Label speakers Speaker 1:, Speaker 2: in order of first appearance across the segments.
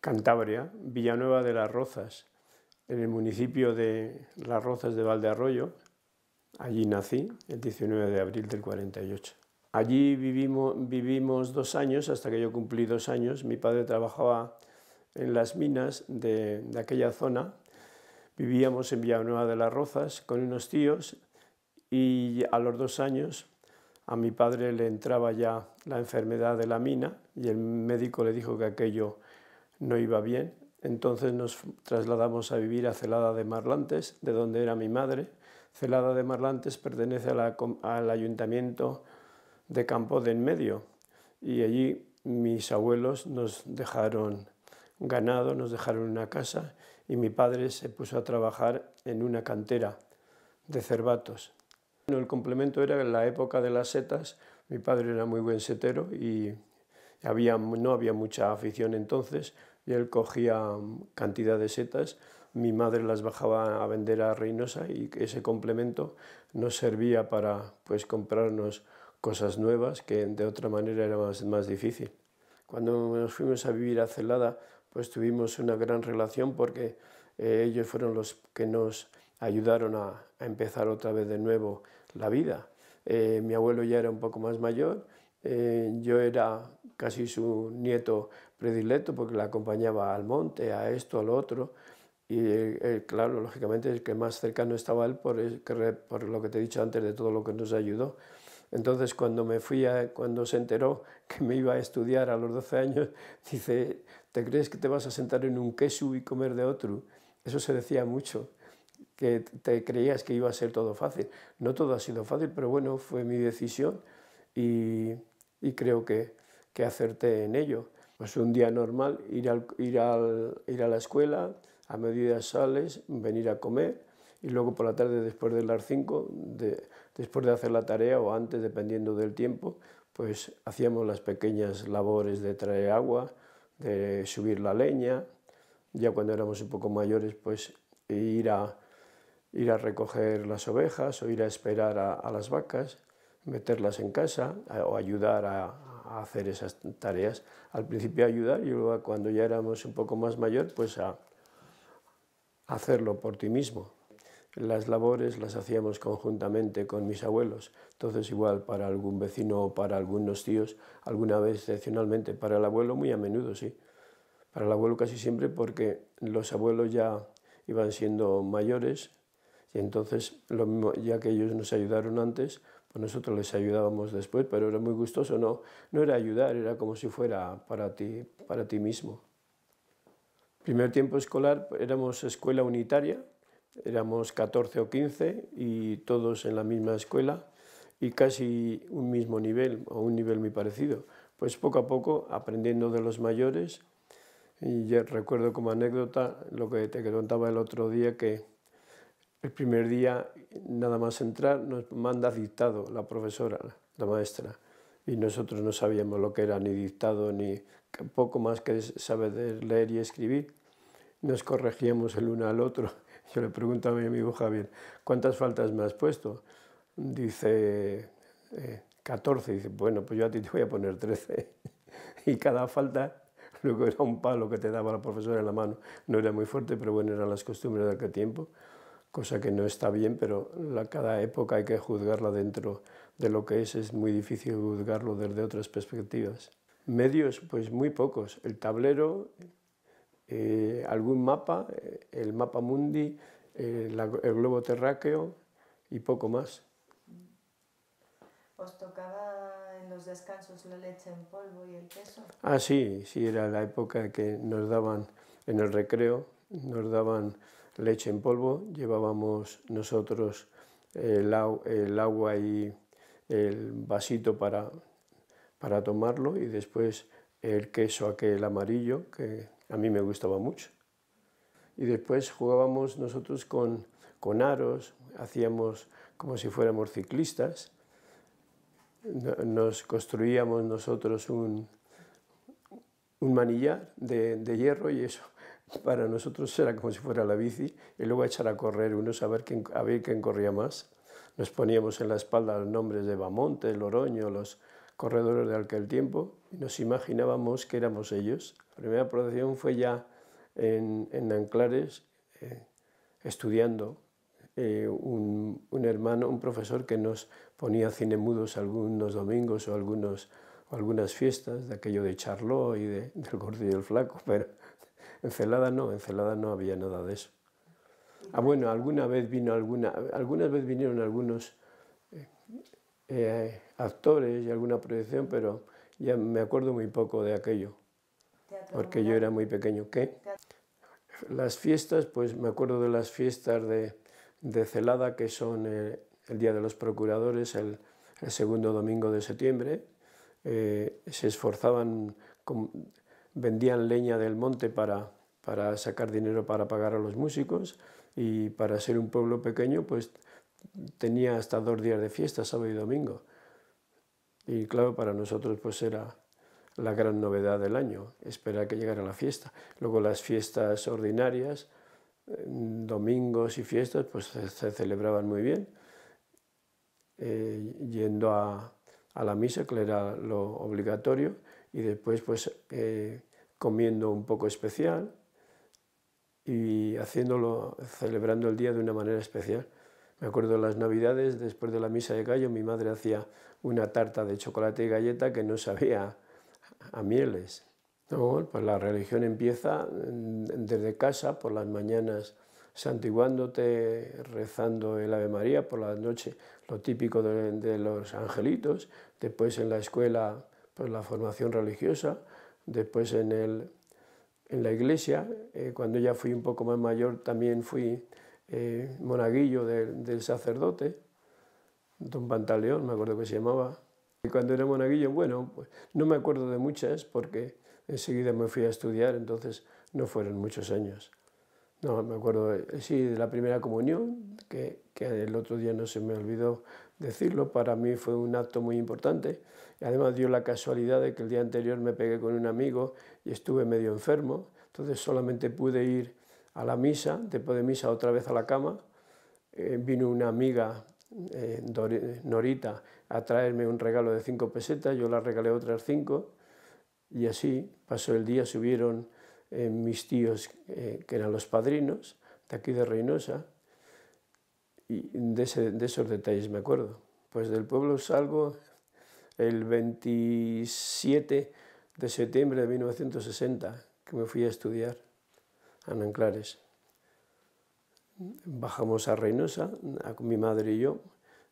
Speaker 1: Cantabria, Villanueva de las Rozas, en el municipio de Las Rozas de Valdearroyo. Allí nací el 19 de abril del 48. Allí vivimos, vivimos dos años, hasta que yo cumplí dos años. Mi padre trabajaba en las minas de, de aquella zona. Vivíamos en Villanueva de las Rozas con unos tíos y a los dos años a mi padre le entraba ya la enfermedad de la mina y el médico le dijo que aquello no iba bien, entonces nos trasladamos a vivir a Celada de Marlantes, de donde era mi madre. Celada de Marlantes pertenece al ayuntamiento de Campo de En Medio y allí mis abuelos nos dejaron ganado, nos dejaron una casa y mi padre se puso a trabajar en una cantera de cervatos. el complemento era en la época de las setas, mi padre era muy buen setero y no había mucha afición entonces, y él cogía mm, cantidad de setas, mi madre las bajaba a vender a Reynosa y ese complemento nos servía para pues comprarnos cosas nuevas que de otra manera era más, más difícil. Cuando nos fuimos a vivir a Celada, pues tuvimos una gran relación porque eh, ellos fueron los que nos ayudaron a, empezar otra vez de nuevo la vida. Eh, mi abuelo ya era un poco más mayor, eh, yo era casi su nieto predilecto porque le acompañaba al monte, a esto, al otro. Y eh, eh, claro, lógicamente el que más cercano estaba él por, lo que te he dicho antes de todo lo que nos ayudó. Entonces cuando me fui, cuando se enteró que me iba a estudiar a los 12 años, dice, ¿te crees que te vas a sentar en un queso y comer de otro? Eso se decía mucho, que te creías que iba a ser todo fácil. No todo ha sido fácil, pero bueno, fue mi decisión y, creo que, que acerté en ello. Pues un día normal, ir, al, ir, al, ir a la escuela, a medida sales, venir a comer y luego por la tarde después de las 5, después de hacer la tarea o antes, dependiendo del tiempo, pues hacíamos las pequeñas labores de traer agua, de subir la leña, ya cuando éramos un poco mayores, pues ir a, ir a recoger las ovejas o ir a esperar a, las vacas, meterlas en casa o ayudar a, hacer esas tareas. Al principio ayudar y luego cuando ya éramos un poco más mayor, pues a hacerlo por ti mismo. Las labores las hacíamos conjuntamente con mis abuelos, entonces igual para algún vecino o para algunos tíos, alguna vez excepcionalmente, para el abuelo muy a menudo, sí. Para el abuelo casi siempre porque los abuelos ya iban siendo mayores y entonces ya que ellos nos ayudaron antes, pues nosotros les ayudábamos después, pero era muy gustoso, no, no era ayudar, era como si fuera para ti, para ti mismo. Primer tiempo escolar éramos escuela unitaria, éramos 14 o 15 y todos en la misma escuela y casi un mismo nivel o un nivel muy parecido. Pues poco a poco, aprendiendo de los mayores, y yo recuerdo como anécdota lo que te contaba el otro día, que el primer día, nada más entrar, nos manda dictado la profesora, la maestra, y nosotros no sabíamos lo que era ni dictado, ni poco más que saber leer y escribir. Nos corregíamos el uno al otro. Yo le pregunto a mi amigo Javier, ¿cuántas faltas me has puesto? Dice, eh, 14. Dice, bueno, pues yo a ti te voy a poner 13. y cada falta luego era un palo que te daba la profesora en la mano. No era muy fuerte, pero bueno, eran las costumbres de aquel tiempo cosa que no está bien, pero la, cada época hay que juzgarla dentro de lo que es, es muy difícil juzgarlo desde otras perspectivas. Medios, pues muy pocos, el tablero, eh, algún mapa, eh, el mapa mundi, eh, el globo terráqueo y poco más. ¿Os tocaba en los descansos la leche en polvo y el queso? Ah, sí, sí, era la época que nos daban en el recreo, nos daban leche en polvo, llevábamos nosotros el, agua y el vasito para, para tomarlo y después el queso aquel amarillo que a mí me gustaba mucho. Y después jugábamos nosotros con, con aros, hacíamos como si fuéramos ciclistas, nos construíamos nosotros un, un manillar de hierro y eso para nosotros era como si fuera la bici, y luego echar a correr Uno a ver quién, a ver quién corría más. Nos poníamos en la espalda los nombres de Bamonte, Loroño, los corredores de aquel tiempo, y nos imaginábamos que éramos ellos. La primera profesión fue ya en, Anclares, eh, estudiando eh, un, hermano, un profesor que nos ponía cine mudos algunos domingos o, algunos, algunas fiestas, de aquello de Charlot y del gordo y del flaco, pero en Celada no, en Celada no había nada de eso. Ah, bueno, alguna vez vino alguna, algunas vez vinieron algunos eh, eh, actores y alguna proyección, pero ya me acuerdo muy poco de aquello, porque yo era muy pequeño. ¿Qué? Las fiestas, pues me acuerdo de las fiestas de, Celada, que son el Día de los Procuradores, el, el segundo domingo de septiembre. Eh, se esforzaban... Con, vendían leña del monte para, para sacar dinero para pagar a los músicos y para ser un pueblo pequeño pues tenía hasta dos días de fiesta, sábado y domingo. Y claro, para nosotros pues era la gran novedad del año, esperar que llegara la fiesta. Luego las fiestas ordinarias, mm, domingos y fiestas, pues se celebraban muy bien, eh, yendo a, a, la misa, que era lo obligatorio, y después pues eh, comiendo un poco especial y haciéndolo, celebrando el día de una manera especial. Me acuerdo de las navidades, después de la misa de gallo, mi madre hacía una tarta de chocolate y galleta que no sabía a mieles. pues la religión empieza mm, desde casa, por las mañanas santiguándote, rezando el Ave María, por la noche lo típico de, los angelitos, después en la escuela pues la formación religiosa, Después en, la iglesia, eh, cuando ya fui un poco más mayor, también fui eh, monaguillo del sacerdote, don Pantaleón, me acuerdo que se llamaba. Y cuando era monaguillo, bueno, pues, no me acuerdo de muchas porque enseguida me fui a estudiar, entonces no fueron muchos años. No, me acuerdo, eh, sí, de la primera comunión, que, que el otro día no se me olvidó decirlo, para mí fue un acto muy importante. Además dio la casualidad de que el día anterior me pegué con un amigo y estuve medio enfermo, entonces solamente pude ir a la misa, después de misa otra vez a la cama. Eh, vino una amiga, eh, Norita, a traerme un regalo de cinco pesetas, yo la regalé otras cinco y así pasó el día, subieron eh, mis tíos, que eran los padrinos de aquí de Reynosa, y de, esos detalles me acuerdo. Pues del pueblo salgo el 27 de septiembre de 1960, que me fui a estudiar a Nanclares. Bajamos a Reynosa, a mi madre y yo,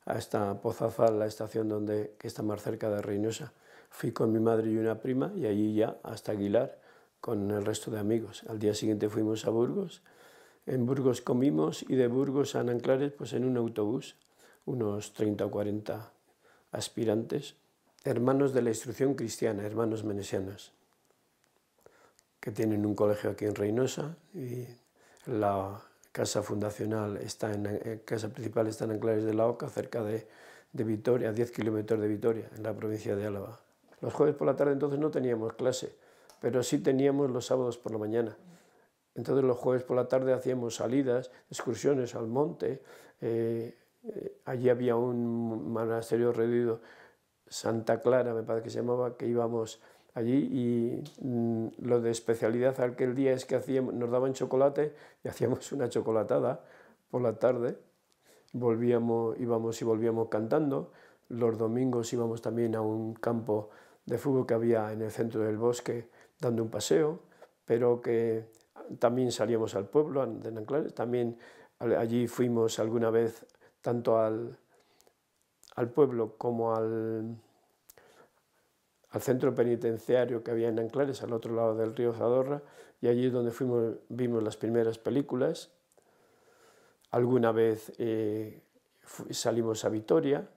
Speaker 1: hasta Pozafal, la estación donde, que está más cerca de Reynosa. Fui con mi madre y una prima y allí ya hasta Aguilar con el resto de amigos. Al día siguiente fuimos a Burgos en Burgos comimos y de Burgos a Anclares pues en un autobús, unos 30 o 40 aspirantes, hermanos de la instrucción cristiana, hermanos menesianos, que tienen un colegio aquí en Reynosa y la casa fundacional está en, eh, casa principal está en Anclares de la Oca, cerca de, de Vitoria, 10 kilómetros de Vitoria, en la provincia de Álava. Los jueves por la tarde entonces no teníamos clase, pero sí teníamos los sábados por la mañana. Entonces los jueves por la tarde hacíamos salidas, excursiones al monte. Eh, eh, allí había un monasterio reduido, Santa Clara me parece que se llamaba, que íbamos allí y mm, lo de especialidad aquel día es que hacíamos, nos daban chocolate y hacíamos una chocolatada por la tarde. Volvíamos, íbamos y volvíamos cantando. Los domingos íbamos también a un campo de fútbol que había en el centro del bosque dando un paseo, pero que también salíamos al pueblo de Nanclares, también allí fuimos alguna vez tanto al, pueblo como al, al centro penitenciario que había en Anclares, al otro lado del río Zadorra, y allí es donde fuimos, vimos las primeras películas. Alguna vez eh, salimos a Vitoria,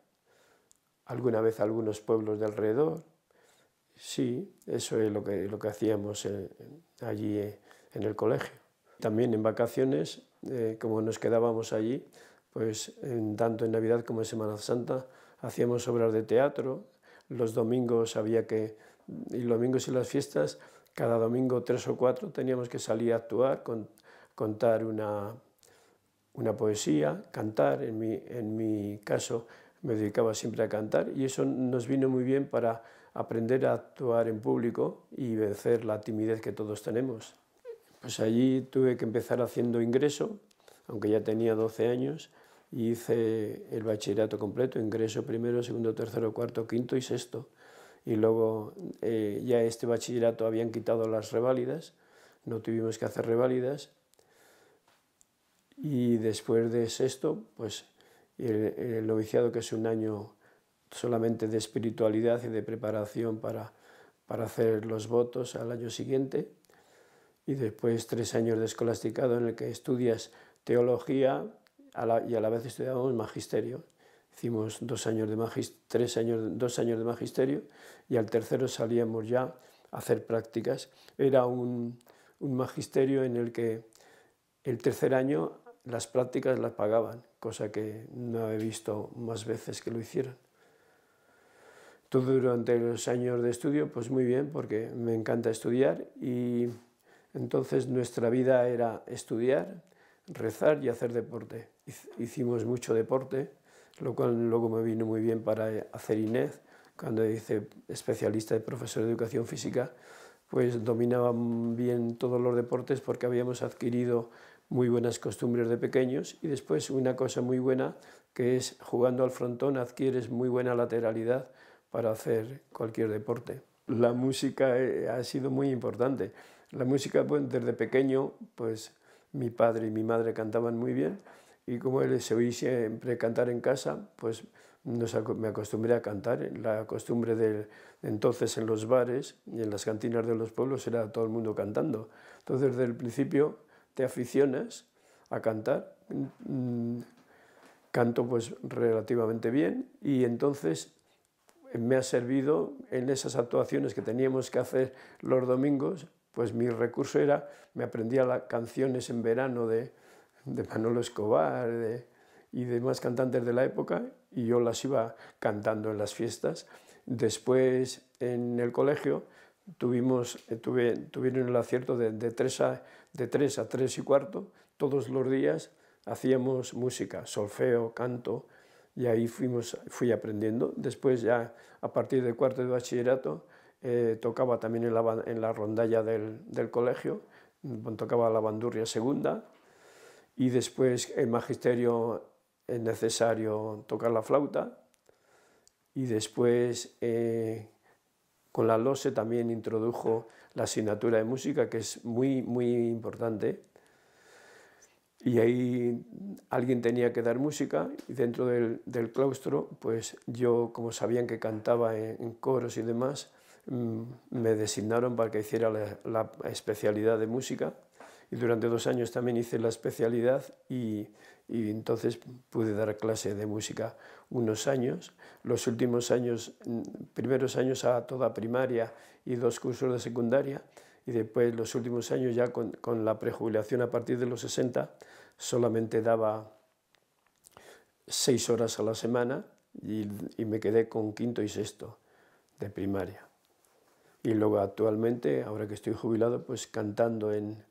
Speaker 1: alguna vez a algunos pueblos de alrededor. Sí, eso es lo que, lo que hacíamos eh, allí eh en el colegio. También en vacaciones, eh, como nos quedábamos allí, pues tanto en Navidad como en Semana Santa hacíamos obras de teatro, los domingos había que, y los domingos y las fiestas, cada domingo tres o cuatro teníamos que salir a actuar, con, contar una, una poesía, cantar, en mi, en mi caso me dedicaba siempre a cantar y eso nos vino muy bien para aprender a actuar en público y vencer la timidez que todos tenemos. Pues allí tuve que empezar haciendo ingreso, aunque ya tenía 12 años, y hice el bachillerato completo, ingreso primero, segundo, tercero, cuarto, quinto y sexto. Y luego eh, ya este bachillerato habían quitado las reválidas, no tuvimos que hacer reválidas. Y después de sexto, pues el, noviciado, que es un año solamente de espiritualidad y de preparación para hacer los votos al año siguiente, y después tres años de escolasticado en el que estudias teología y a la vez estudiamos magisterio. Hicimos dos años de magisterio, tres años, dos años de magisterio y al tercero salíamos ya a hacer prácticas. Era un, un magisterio en el que el tercer año las prácticas las pagaban, cosa que no he visto más veces que lo hicieran. Todo durante los años de estudio, pues muy bien, porque me encanta estudiar y entonces nuestra vida era estudiar, rezar y hacer deporte. Hicimos mucho deporte, lo cual luego me vino muy bien para eh, hacer INEF, cuando hice especialista y profesor de educación física, pues dominaba bien todos los deportes porque habíamos adquirido muy buenas costumbres de pequeños y después una cosa muy buena que es jugando al frontón adquieres muy buena lateralidad para hacer cualquier deporte. La música eh, ha sido muy importante. La música, pues desde pequeño, pues mi padre y mi madre cantaban muy bien y como les oí siempre cantar en casa, pues me acostumbré a cantar. La costumbre de entonces en los bares y en las cantinas de los pueblos era todo el mundo cantando. Entonces desde el principio te aficionas a cantar. Mm, canto pues relativamente bien y entonces me ha servido en esas actuaciones que teníamos que hacer los domingos pues mi recurso era, me aprendía las canciones en verano de, de Manolo Escobar de, y demás cantantes de la época y yo las iba cantando en las fiestas. Después en el colegio tuvimos, eh, tuvieron el acierto de, de, tres a, de tres a tres y cuarto, todos los días hacíamos música, solfeo, canto, y ahí fui aprendiendo. Después ya a partir del cuarto de bachillerato eh, tocaba también en la, rondalla del, colegio, mm, tocaba la bandurria segunda y después el magisterio es necesario tocar la flauta y después eh, con la LOSE también introdujo la asignatura de música que es muy muy importante y ahí alguien tenía que dar música y dentro del, claustro pues yo como sabían que cantaba en coros y demás Mm, me designaron para que hiciera la, especialidad de música y durante dos años también hice la especialidad y, entonces pude dar clase de música unos años. Los últimos años, mm, primeros años a toda primaria y dos cursos de secundaria y después los últimos años ya con, la prejubilación a partir de los 60 solamente daba seis horas a la semana y me quedé con quinto y sexto de primaria. Y luego actualmente, ahora que estoy jubilado, pues cantando en,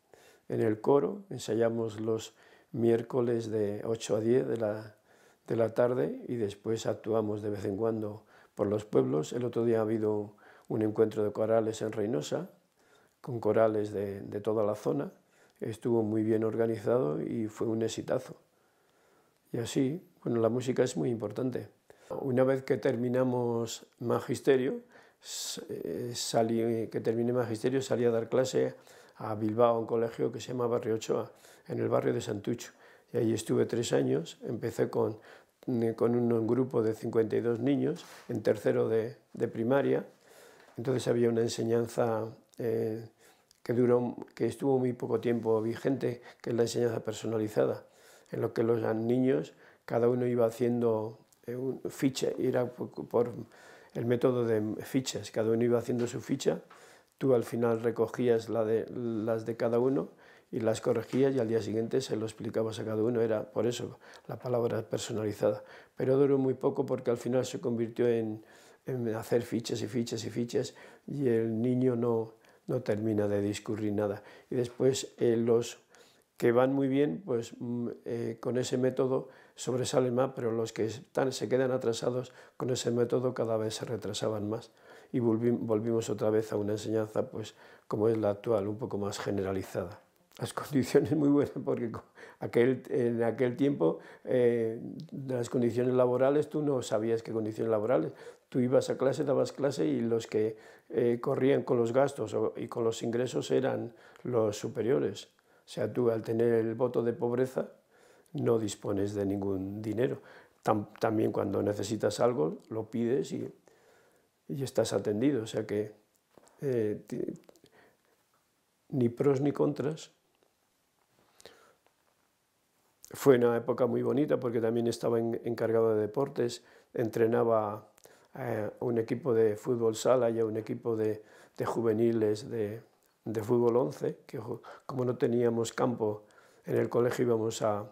Speaker 1: el coro, ensayamos los miércoles de 8 a 10 de la, tarde y después actuamos de vez en cuando por los pueblos. El otro día ha habido un encuentro de corales en Reynosa, con corales de, de toda la zona. Estuvo muy bien organizado y fue un exitazo. Y así, bueno, la música es muy importante. Una vez que terminamos magisterio, eh, salí, que terminé magisterio, salí a dar clase a Bilbao, un colegio que se Barrio Ochoa, en el barrio de Santucho. Y ahí estuve tres años, empecé con, mm, con un grupo de 52 niños en tercero de, de primaria. Entonces había una enseñanza eh, que, duró, que estuvo muy poco tiempo vigente, que es la enseñanza personalizada, en lo que los niños, cada uno iba haciendo eh, un ficha, era por el método de fichas, cada uno iba haciendo su ficha, tú al final recogías las de cada uno y las corregías y al día siguiente se lo explicabas a cada uno, era por eso la palabra personalizada. Pero duró muy poco porque al final se convirtió en, hacer fichas y fichas y fichas y el niño no, no termina de discurrir nada. Y después eh, los que van muy bien, pues mm, eh, con ese método sobresalen más, pero los que se quedan atrasados con ese método cada vez se retrasaban más y volvimos otra vez a una enseñanza pues como es la actual, un poco más generalizada. Las condiciones muy buenas porque en aquel tiempo eh, las condiciones laborales tú no sabías qué condiciones laborales. Tú ibas a clase, dabas clase y los que eh, corrían con los gastos y con los ingresos eran los superiores. O sea, tú al tener el voto de pobreza, no dispones de ningún dinero. también cuando necesitas algo, lo pides y, estás atendido. O sea que eh, ni pros ni contras. Fue una época muy bonita porque también estaba encargado de deportes, entrenaba a un equipo de fútbol sala y a un equipo de, juveniles de, de fútbol 11, que como no teníamos campo en el colegio íbamos a,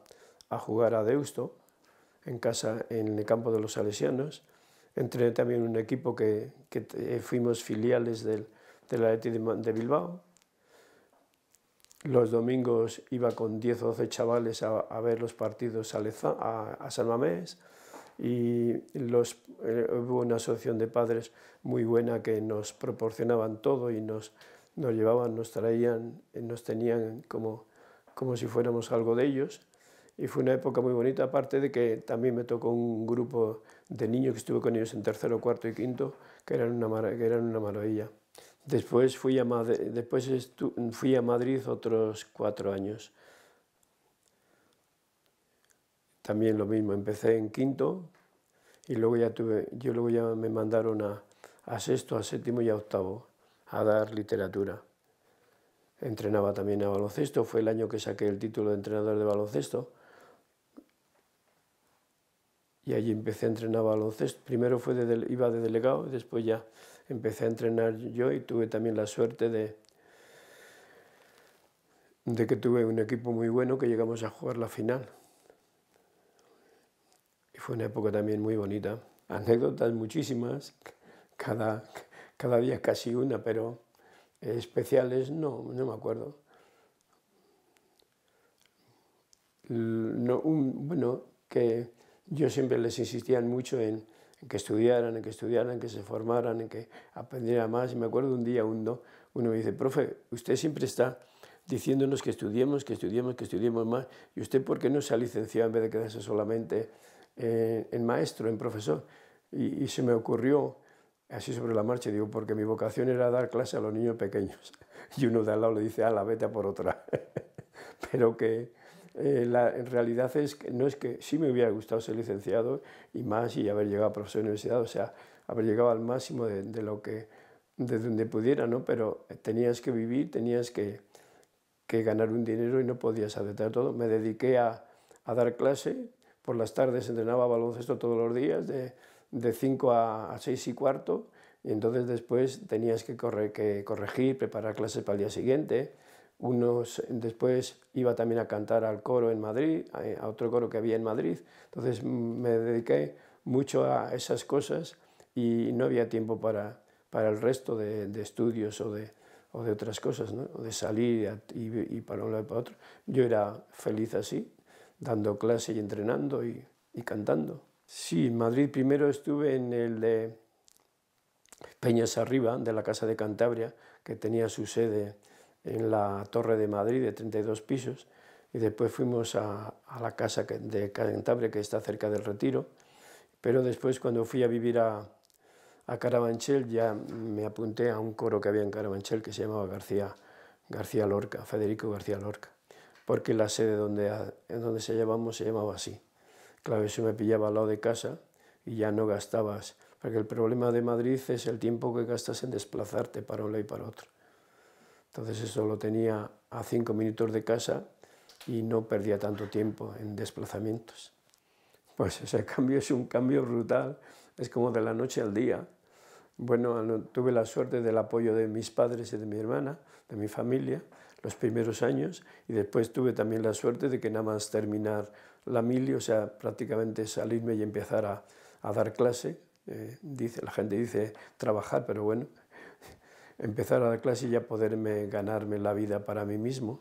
Speaker 1: a jugar a Deusto, en casa, en el campo de los salesianos. Entrené también un equipo que, que eh, fuimos filiales del, del de, Bilbao. Los domingos iba con 10 o 12 chavales a, ver los partidos a, San Mamés y los, eh, hubo una asociación de padres muy buena que nos proporcionaban todo y nos, nos llevaban, nos traían, eh, nos tenían como, como si fuéramos algo de ellos y fue una época muy bonita, aparte de que también me tocó un grupo de niños que estuve con ellos en tercero, cuarto y quinto, que eran una, que eran una maravilla. Después, fui a, Madrid, después fui a Madrid otros cuatro años. También lo mismo, empecé en quinto y luego ya, tuve, yo luego ya me mandaron a, a sexto, a séptimo y a octavo a dar literatura. Entrenaba también a baloncesto, fue el año que saqué el título de entrenador de baloncesto y allí empecé a entrenar baloncesto. Primero fue iba de delegado después ya empecé a entrenar yo y tuve también la suerte de, de que tuve un equipo muy bueno que llegamos a jugar la final. Y fue una época también muy bonita. Anécdotas muchísimas, cada, cada día casi una, pero especiales no, no me acuerdo. bueno, que yo siempre les insistía mucho en, que estudiaran, en que estudiaran, en que se formaran, en que aprendieran más. Y me acuerdo un día uno, uno me dice, profe, usted siempre está diciéndonos que estudiemos, que estudiemos, que estudiemos más. ¿Y usted por qué no se ha licenciado en vez de quedarse solamente en maestro, en profesor? Y, se me ocurrió, así sobre la marcha, digo, porque mi vocación era dar clase a los niños pequeños. Y uno de al lado le dice, ala, la beta por otra. Pero que eh, en realidad es que no es que sí me hubiera gustado ser licenciado y más y haber llegado a profesor de universidad, o sea, haber llegado al máximo de, lo que, de donde pudiera, ¿no? Pero tenías que vivir, tenías que, que ganar un dinero y no podías aceptar todo. Me dediqué a, dar clase, por las tardes entrenaba baloncesto todos los días, de 5 a 6 y cuarto, y entonces después tenías que corregir, preparar clases para el día siguiente, unos, después iba también a cantar al coro en Madrid, eh, a otro coro que había en Madrid. Entonces me dediqué mucho a esas cosas y no había tiempo para, el resto de, estudios o de, otras cosas, de salir y, para un lado y para otro. Yo era feliz así, dando clase y entrenando y, y cantando. Sí, en Madrid primero estuve en el de Peñas Arriba, de la Casa de Cantabria, que tenía su sede en la Torre de Madrid de 32 pisos y después fuimos a, la casa de Cantabria que está cerca del Retiro, pero después cuando fui a vivir a, Carabanchel ya me apunté a un coro que había en Carabanchel que se llamaba García, García Lorca, Federico García Lorca, porque la sede donde, en donde se llevamos se llamaba así. Claro, eso me pillaba al lado de casa y ya no gastabas, porque el problema de Madrid es el tiempo que gastas en desplazarte para un lado y para otro. Entonces eso lo tenía a cinco minutos de casa y no perdía tanto tiempo en desplazamientos. Pues ese cambio es un cambio brutal, es como de la noche al día. Bueno, tuve la suerte del apoyo de mis padres y de mi hermana, de mi familia, los primeros años, y después tuve también la suerte de que nada más terminar la mili, o sea, prácticamente salirme y empezar a, dar clase. Eh, dice, la gente dice trabajar, pero bueno, empezar a la clase y ya poderme ganarme la vida para mí mismo,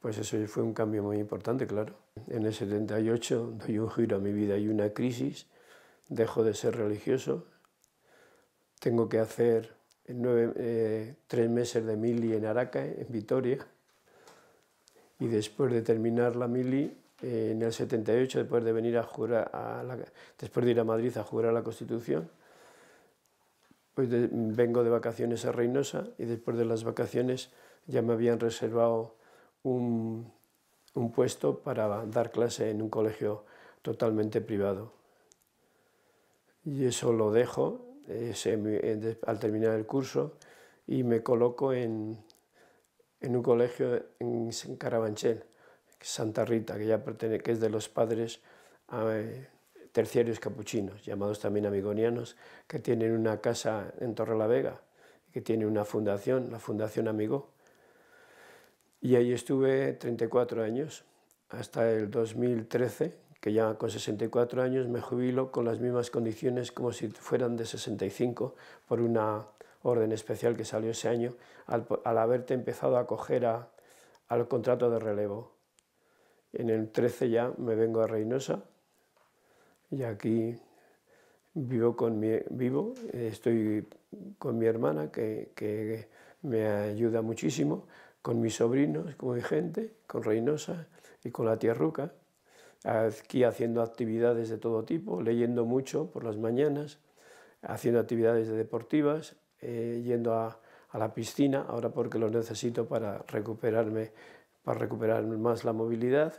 Speaker 1: pues eso fue un cambio muy importante, claro. En el 78 doy un giro a mi vida y una crisis, dejo de ser religioso, tengo que hacer eh, tres meses de mili en Araca, en Vitoria, y después de terminar la mili, eh, en el 78, después de, venir a jugar a la, después de ir a Madrid a jugar a la Constitución, Hoy pues vengo de vacaciones a Reynosa y después de las vacaciones ya me habían reservado un, puesto para dar clase en un colegio totalmente privado. Y eso lo dejo al terminar el curso y me coloco en, un colegio en Carabanchel, Santa Rita, que, ya pertenece, que es de los padres. Eh, terciarios capuchinos, llamados también amigonianos, que tienen una casa en la Vega, que tiene una fundación, la Fundación Amigo. Y ahí estuve 34 años, hasta el 2013, que ya con 64 años me jubilo con las mismas condiciones como si fueran de 65 por una orden especial que salió ese año al, haberte empezado a acoger al contrato de relevo. En el 13 ya me vengo a Reynosa y aquí vivo con mi, vivo, estoy con mi hermana que, me ayuda muchísimo, con mis sobrinos, con mi gente, con Reynosa y con la tía ruca aquí haciendo actividades de todo tipo, leyendo mucho por las mañanas, haciendo actividades deportivas, eh, yendo a, a, la piscina, ahora porque lo necesito para recuperarme, para recuperar más la movilidad.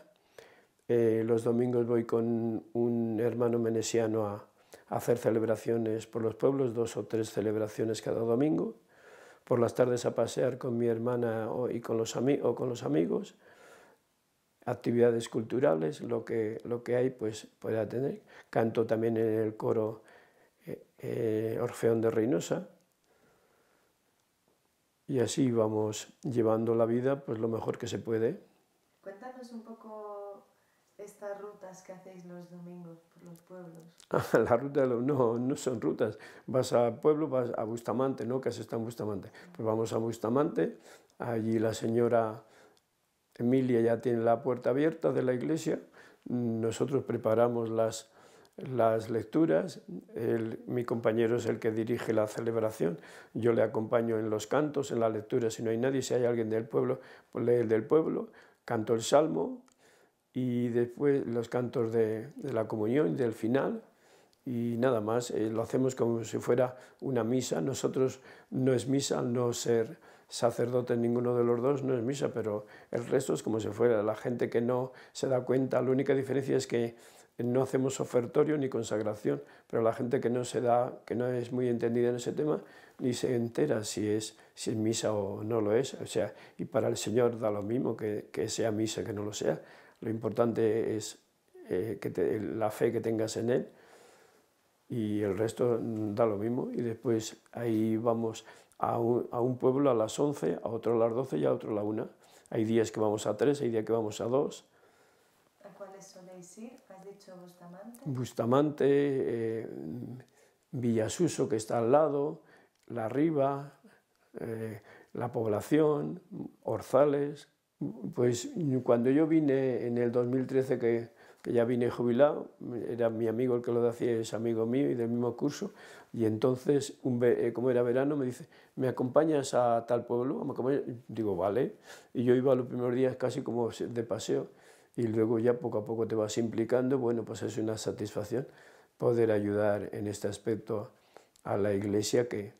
Speaker 1: Eh, los domingos voy con un hermano menesiano a, hacer celebraciones por los pueblos, dos o tres celebraciones cada domingo. Por las tardes a pasear con mi hermana o, y con los, o con los amigos. Actividades culturales, lo que, lo que hay, pues pueda tener. Canto también en el coro eh, eh, Orfeón de Reynosa. Y así vamos llevando la vida pues lo mejor que se puede. Cuéntanos un poco estas rutas que hacéis los domingos por los pueblos? la ruta no, no son rutas. Vas a pueblo, vas a Bustamante, ¿no? Casi está en Bustamante. Pues vamos a Bustamante, allí la señora Emilia ya tiene la puerta abierta de la iglesia, nosotros preparamos las, las lecturas, mi compañero es el que dirige la celebración, yo le acompaño en los cantos, en la lectura, si no hay nadie, si hay alguien del pueblo, pues lee el del pueblo, canto el salmo, y después los cantos de, la comunión, del final, y nada más, eh, lo hacemos como si fuera una misa. Nosotros no es misa, al no ser sacerdote ninguno de los dos, no es misa, pero el resto es como si fuera. La gente que no se da cuenta, la única diferencia es que no hacemos ofertorio ni consagración, pero la gente que no se da, que no es muy entendida en ese tema, ni se entera si es, si es misa o no lo es. O sea, y para el Señor da lo mismo que, que sea misa, que no lo sea. Lo importante es eh, que la fe que tengas en Él y el resto mm, da lo mismo. Y después ahí vamos a un, pueblo a las 11, a otro a las 12 y a otro a la 1. Hay días que vamos a 3, hay días que vamos a 2. ¿A cuáles soléis ir? ¿Has dicho Bustamante? Bustamante, eh, Villasuso, que está al lado, La Riba, eh, La Población, Orzales, pues cuando yo vine en el 2013, que, ya vine jubilado, era mi amigo el que lo hacía, es amigo mío y del mismo curso, y entonces, eh, como era verano, me dice, ¿me acompañas a tal pueblo? Digo, vale. Y yo iba los primeros días casi como de paseo, y luego ya poco a poco te vas implicando, bueno, pues es una satisfacción poder ayudar en este aspecto a la iglesia que,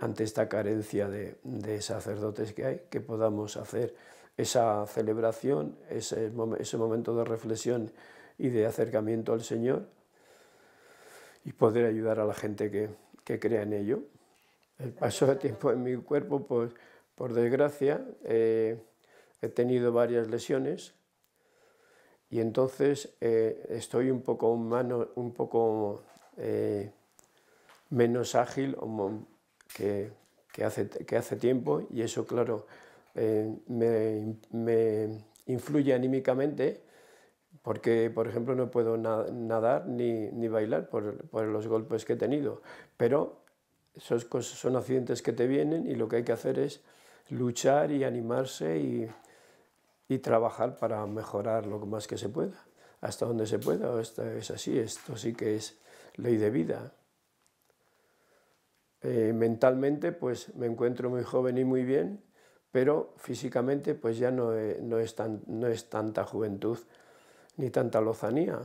Speaker 1: ante esta carencia de, sacerdotes que hay, que podamos hacer esa celebración, ese, momento de reflexión y de acercamiento al Señor y poder ayudar a la gente que, crea en ello. El paso de tiempo en mi cuerpo, pues por desgracia, eh, he tenido varias lesiones y entonces eh, estoy un poco, humano, un poco eh, menos ágil que, hace, tiempo y eso, claro, eh, me, influye anímicamente porque, por ejemplo, no puedo nadar ni, bailar por, los golpes que he tenido, pero esos son accidentes que te vienen y lo que hay que hacer es luchar y animarse y, trabajar para mejorar lo más que se pueda, hasta donde se pueda. Esto es así, esto sí que es ley de vida. Eh, mentalmente pues me encuentro muy joven y muy bien, pero físicamente pues ya no, eh, no, es tanta juventud ni tanta lozanía.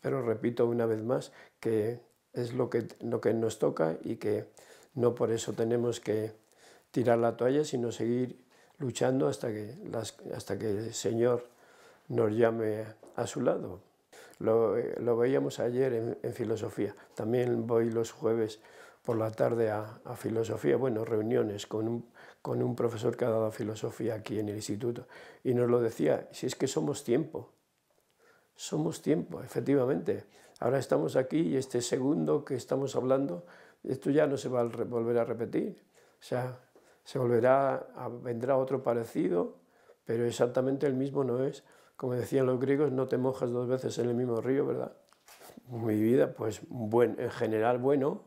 Speaker 1: Pero repito una vez más que es lo que, lo que nos toca y que no por eso tenemos que tirar la toalla, sino seguir luchando hasta que, hasta que el Señor nos llame a su lado. Lo, eh, veíamos ayer en filosofía, también voy los jueves por la tarde a, filosofía, bueno, reuniones con un, profesor que ha dado filosofía aquí en el instituto, y nos lo decía, si es que somos tiempo, somos tiempo, efectivamente. Ahora estamos aquí y este segundo que estamos hablando, esto ya no se va a volver a repetir, o sea, se volverá, vendrá otro parecido, pero exactamente el mismo no es. Como decían los griegos, no te mojas dos veces en el mismo río, ¿verdad? Mi vida, pues, en general, bueno,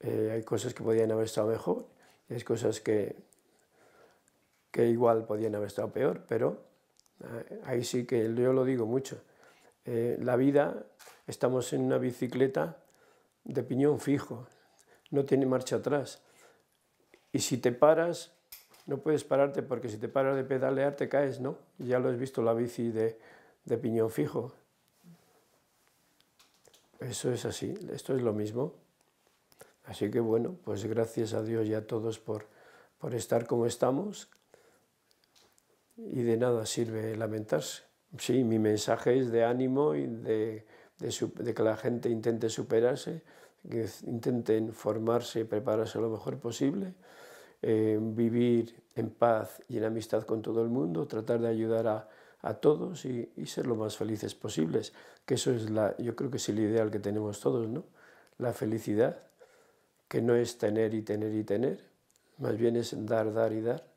Speaker 1: eh, hay cosas que podían haber estado mejor, hay cosas que, igual podían haber estado peor, pero eh, ahí sí que yo lo digo mucho. Eh, la vida, estamos en una bicicleta de piñón fijo, no tiene marcha atrás. Y si te paras, no puedes pararte porque si te paras de pedalear te caes, ¿no? Ya lo has visto la bici de piñón fijo. Eso es así, esto es lo mismo. Así que bueno, pues gracias a Dios y a todos por, por estar como estamos y de nada sirve lamentarse. Sí, mi mensaje es de ánimo y de, que la gente intente superarse, que intenten formarse y prepararse lo mejor posible, eh, vivir en paz y en amistad con todo el mundo, tratar de ayudar a, todos y, y, ser lo más felices posibles, que eso es la, yo creo que es el ideal que tenemos todos, ¿no? La felicidad que no es tener y tener y tener, más bien es dar, dar y dar.